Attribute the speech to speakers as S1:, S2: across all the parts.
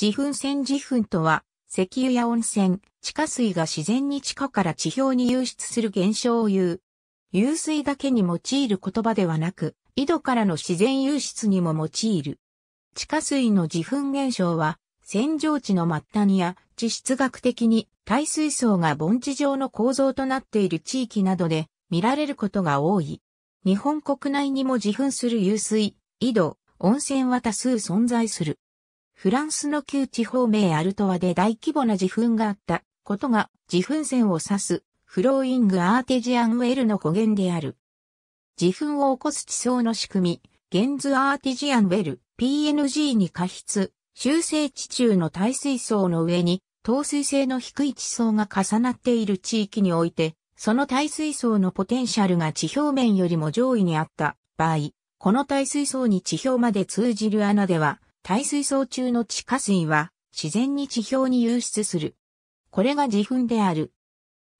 S1: 自噴泉自噴とは、石油や温泉、地下水が自然に地下から地表に流出する現象を言う。湧水だけに用いる言葉ではなく、井戸からの自然輸出にも用いる。地下水の自噴現象は、洗浄地の末端や地質学的に耐水層が盆地上の構造となっている地域などで見られることが多い。日本国内にも自噴する湧水、井戸、温泉は多数存在する。フランスの旧地方名アルトワで大規模な自噴があったことが自噴泉を指すフローイングアーティジアンウェルの語源である。自噴を起こす地層の仕組み、ゲンズアーティジアンウェル PNG に過失、修正地中の耐水層の上に、透水性の低い地層が重なっている地域において、その耐水層のポテンシャルが地表面よりも上位にあった場合、この耐水層に地表まで通じる穴では、耐水槽中の地下水は自然に地表に流出する。これが自噴である。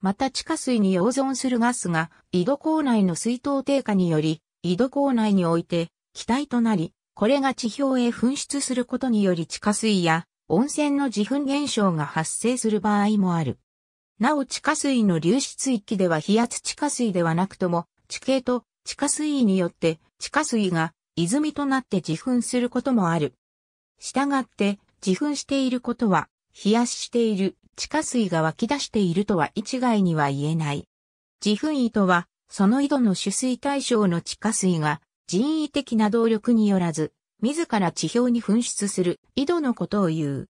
S1: また地下水に溶存するガスが井戸口内の水筒低下により、井戸口内において気体となり、これが地表へ噴出することにより地下水や温泉の自噴現象が発生する場合もある。なお地下水の流出域では飛圧地下水ではなくとも、地形と地下水位によって地下水が泉となって自噴することもある。従って、自噴していることは、冷やしている、地下水が湧き出しているとは一概には言えない。自噴意とは、その井戸の取水対象の地下水が、人為的な動力によらず、自ら地表に噴出する井戸のことを言う。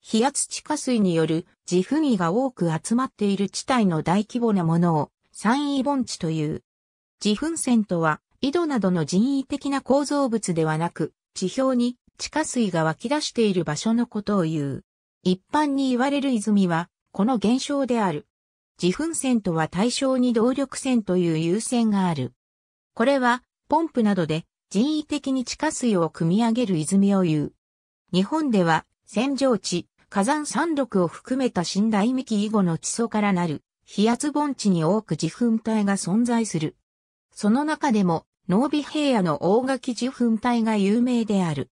S1: 飛圧地下水による自噴意が多く集まっている地帯の大規模なものを山陰盆地という。自噴泉とは井戸などの人為的な構造物ではなく、地表に地下水が湧き出している場所のことを言う。一般に言われる泉は、この現象である。自噴泉とは対象に動力泉という優先がある。これは、ポンプなどで人為的に地下水を汲み上げる泉を言う。日本では、扇状地、火山山麓を含めた新大幹以後の地層からなる、飛圧盆地に多く自噴体が存在する。その中でも、濃尾平野の大垣自噴体が有名である。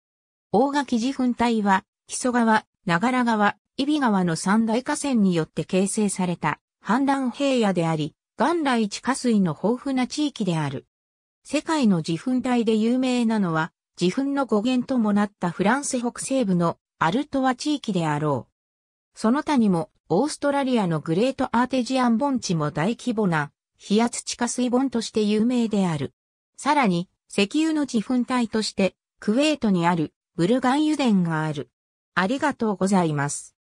S1: 大垣寺噴帯は、木曽川、長良川、揖斐川の三大河川によって形成された、氾濫平野であり、元来地下水の豊富な地域である。世界の自噴帯で有名なのは、自噴の語源ともなったフランス北西部のアルトワ地域であろう。その他にも、オーストラリアのグレートアーテジアン盆地も大規模な、飛圧地下水盆として有名である。さらに、石油の自噴帯として、クウェートにあるブルガン油田がある。ありがとうございます。